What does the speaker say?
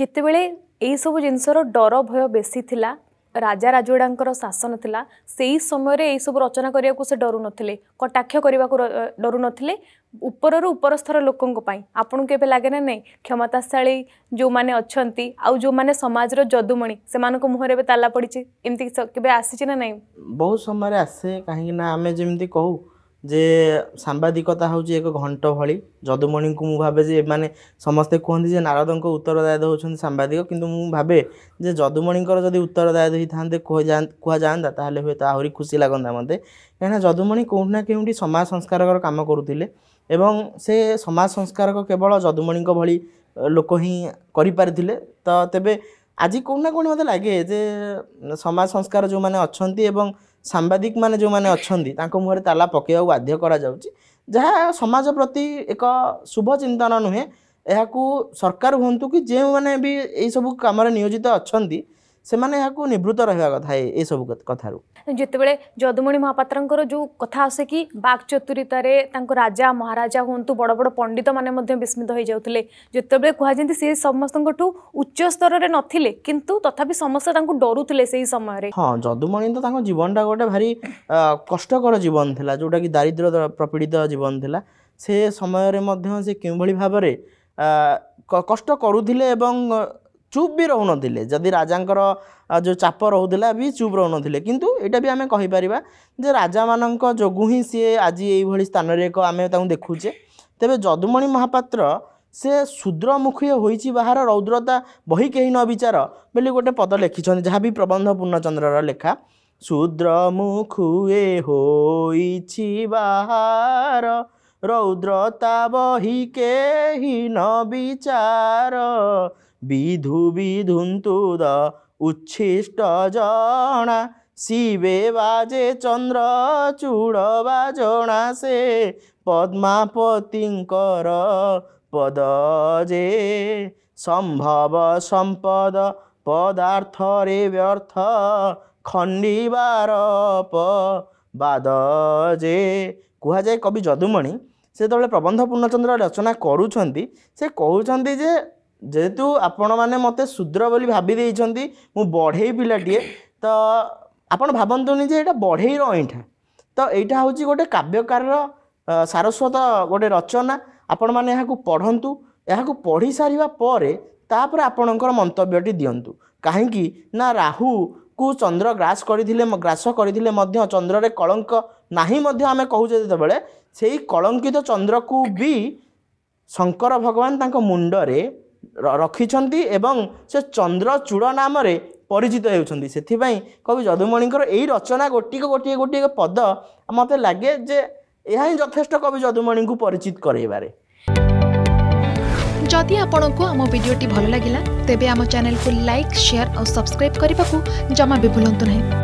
ଯେତେବେଳେ ଏହିସବୁ ଜିନିଷର ଡର ଭୟ ବେଶୀ ଥିଲା ରାଜା ରାଜୁଡ଼ାଙ୍କର ଶାସନ ଥିଲା ସେଇ ସମୟରେ ଏହିସବୁ ରଚନା କରିବାକୁ ସେ ଡରୁନଥିଲେ କଟାକ୍ଷ କରିବାକୁ ଡରୁନଥିଲେ ଉପରରୁ ଉପର ସ୍ତର ଲୋକଙ୍କ ପାଇଁ ଆପଣଙ୍କୁ ଏବେ ଲାଗେ ନା ନାହିଁ କ୍ଷମତାଶାଳୀ ଯେଉଁମାନେ ଅଛନ୍ତି ଆଉ ଯେଉଁମାନେ ସମାଜର ଯଦୁମଣି ସେମାନଙ୍କ ମୁହଁରେ ଏବେ ତାଲା ପଡ଼ିଛି ଏମିତି କେବେ ଆସିଛି ନା ନାହିଁ ବହୁତ ସମୟରେ ଆସେ କାହିଁକି ନା ଆମେ ଯେମିତି କହୁ ଯେ ସାମ୍ବାଦିକତା ହେଉଛି ଏକ ଘଣ୍ଟ ଭଳି ଯଦୁମଣିଙ୍କୁ ମୁଁ ଭାବେ ଯେ ଏମାନେ ସମସ୍ତେ କୁହନ୍ତି ଯେ ନାରଦଙ୍କ ଉତ୍ତରଦାୟ ହେଉଛନ୍ତି ସାମ୍ବାଦିକ କିନ୍ତୁ ମୁଁ ଭାବେ ଯେ ଯଦୁମଣିଙ୍କର ଯଦି ଉତ୍ତରଦାୟ ହୋଇଥାନ୍ତେ କୁହାଯାଆନ୍ତା ତାହେଲେ ହୁଏତ ଆହୁରି ଖୁସି ଲାଗନ୍ତା ମୋତେ କାହିଁକିନା ଯଦୁମଣି କେଉଁଠି ନା କେଉଁଠି ସମାଜ ସଂସ୍କାରକର କାମ କରୁଥିଲେ ଏବଂ ସେ ସମାଜ ସଂସ୍କାରକ କେବଳ ଯଦୁମଣିଙ୍କ ଭଳି ଲୋକ ହିଁ କରିପାରିଥିଲେ ତ ତେବେ ଆଜି କେଉଁଠି ନା କେଉଁଠି ମୋତେ ଲାଗେ ଯେ ସମାଜ ସଂସ୍କାର ଯେଉଁମାନେ ଅଛନ୍ତି ଏବଂ ସାମ୍ବାଦିକମାନେ ଯେଉଁମାନେ ଅଛନ୍ତି ତାଙ୍କ ମୁହଁରେ ତାଲା ପକାଇବାକୁ ବାଧ୍ୟ କରାଯାଉଛି ଯାହା ସମାଜ ପ୍ରତି ଏକ ଶୁଭ ଚିନ୍ତନ ନୁହେଁ ଏହାକୁ ସରକାର ହୁଅନ୍ତୁ କି ଯେଉଁମାନେ ବି ଏହିସବୁ କାମରେ ନିୟୋଜିତ ଅଛନ୍ତି ସେମାନେ ଏହାକୁ ନିବୃତ ରହିବା କଥା ଏସବୁ କଥାରୁ ଯେତେବେଳେ ଯଦୁମଣି ମହାପାତ୍ରଙ୍କର ଯେଉଁ କଥା ଆସେ କି ବାକ୍ ଚତୁରିତାରେ ତାଙ୍କ ରାଜା ମହାରାଜା ହୁଅନ୍ତୁ ବଡ଼ ବଡ଼ ପଣ୍ଡିତମାନେ ମଧ୍ୟ ବିସ୍ମିତ ହୋଇଯାଉଥିଲେ ଯେତେବେଳେ କୁହାଯାଇଛନ୍ତି ସେ ସମସ୍ତଙ୍କଠୁ ଉଚ୍ଚ ସ୍ତରରେ ନଥିଲେ କିନ୍ତୁ ତଥାପି ସମସ୍ତେ ତାଙ୍କୁ ଡରୁଥିଲେ ସେହି ସମୟରେ ହଁ ଯଦୁମଣି ତ ତାଙ୍କ ଜୀବନଟା ଗୋଟେ ଭାରି କଷ୍ଟକର ଜୀବନ ଥିଲା ଯେଉଁଟାକି ଦାରିଦ୍ର୍ୟ ପ୍ରପୀଡ଼ିତ ଜୀବନ ଥିଲା ସେ ସମୟରେ ମଧ୍ୟ ସେ କେଉଁଭଳି ଭାବରେ କଷ୍ଟ କରୁଥିଲେ ଏବଂ ଚୁପ୍ ବି ରହୁନଥିଲେ ଯଦି ରାଜାଙ୍କର ଯେଉଁ ଚାପ ରହୁଥିଲା ବି ଚୁପ୍ ରହୁନଥିଲେ କିନ୍ତୁ ଏଇଟା ବି ଆମେ କହିପାରିବା ଯେ ରାଜାମାନଙ୍କ ଯୋଗୁଁ ହିଁ ସିଏ ଆଜି ଏଇଭଳି ସ୍ଥାନରେ ଏକ ଆମେ ତାଙ୍କୁ ଦେଖୁଛେ ତେବେ ଯଦୁମଣି ମହାପାତ୍ର ସେ ଶୂଦ୍ରମୁଖୀ ହୋଇଛି ବାହାର ରୌଦ୍ରତା ବହି କେହି ନ ବିଚାର ବୋଲି ଗୋଟେ ପଦ ଲେଖିଛନ୍ତି ଯାହା ବି ପ୍ରବନ୍ଧ ପୂର୍ଣ୍ଣଚନ୍ଦ୍ରର ଲେଖା ଶୂଦ୍ରମୁଖୁଏ ହୋଇଛି ବାହାର ରୌଦ୍ରତା ବହି କେହି ନ ବିଚାର বিধু বিধুন্তুদা উচ্ছিষ্ট জনা শিবে বাজে চন্দ্র চূড় বাজনা সে পদ্মাপতিঙ্কর পদ যে সম্ভব সম্পদ পদার্থরে ব্যর্থ খণ্ডিবার বাদ যে কুহাযায় কবি যদুমণি সেতবে প্রবন্ধ পূর্ণচন্দ্র রচনা କରୁଛନ୍ତି সে କହୁଛନ୍ତି যে ଯେହେତୁ ଆପଣମାନେ ମୋତେ ଶୂଦ୍ର ବୋଲି ଭାବି ଦେଇଛନ୍ତି ମୁଁ ବଢ଼େଇ ପିଲାଟିଏ ତ ଆପଣ ଭାବନ୍ତୁନି ଯେ ଏଇଟା ବଢ଼େଇର ଅଇଁଠା ତ ଏଇଟା ହେଉଛି ଗୋଟେ କାବ୍ୟକାରର ସାରସ୍ୱତ ଗୋଟେ ରଚନା ଆପଣମାନେ ଏହାକୁ ପଢ଼ନ୍ତୁ ଏହାକୁ ପଢ଼ି ସାରିବା ପରେ ତାପରେ ଆପଣଙ୍କର ମନ୍ତବ୍ୟଟି ଦିଅନ୍ତୁ କାହିଁକି ନା ରାହୁ କୁ ଚନ୍ଦ୍ର ଗ୍ରାସ କରିଥିଲେ ଗ୍ରାସ କରିଥିଲେ ମଧ୍ୟ ଚନ୍ଦ୍ରରେ କଳଙ୍କ ନାହିଁ ମଧ୍ୟ ଆମେ କହୁଛେ ଯେତେବେଳେ ସେଇ କଳଙ୍କିତ ଚନ୍ଦ୍ରକୁ ବି ଶଙ୍କର ଭଗବାନ ତାଙ୍କ ମୁଣ୍ଡରେ ରଖିଛନ୍ତି ଏବଂ ସେ ଚନ୍ଦ୍ରଚୂଡ଼ ନାମରେ ପରିଚିତ ହେଉଛନ୍ତି ସେଥିପାଇଁ କବି ଯଦୁମଣିଙ୍କର ଏଇ ରଚନା ଗୋଟିକ ଗୋଟିଏ ଗୋଟିଏ ପଦ ମୋତେ ଲାଗେ ଯେ ଏହା ହିଁ ଯଥେଷ୍ଟ କବି ଯଦୁମଣିଙ୍କୁ ପରିଚିତ କରାଇବାରେ ଯଦି ଆପଣଙ୍କୁ ଆମ ଭିଡ଼ିଓଟି ଭଲ ଲାଗିଲା ତେବେ ଆମ ଚ୍ୟାନେଲକୁ ଲାଇକ୍ ସେୟାର ଆଉ ସବସ୍କ୍ରାଇବ୍ କରିବାକୁ ଜମା ବି ଭୁଲନ୍ତୁ ନାହିଁ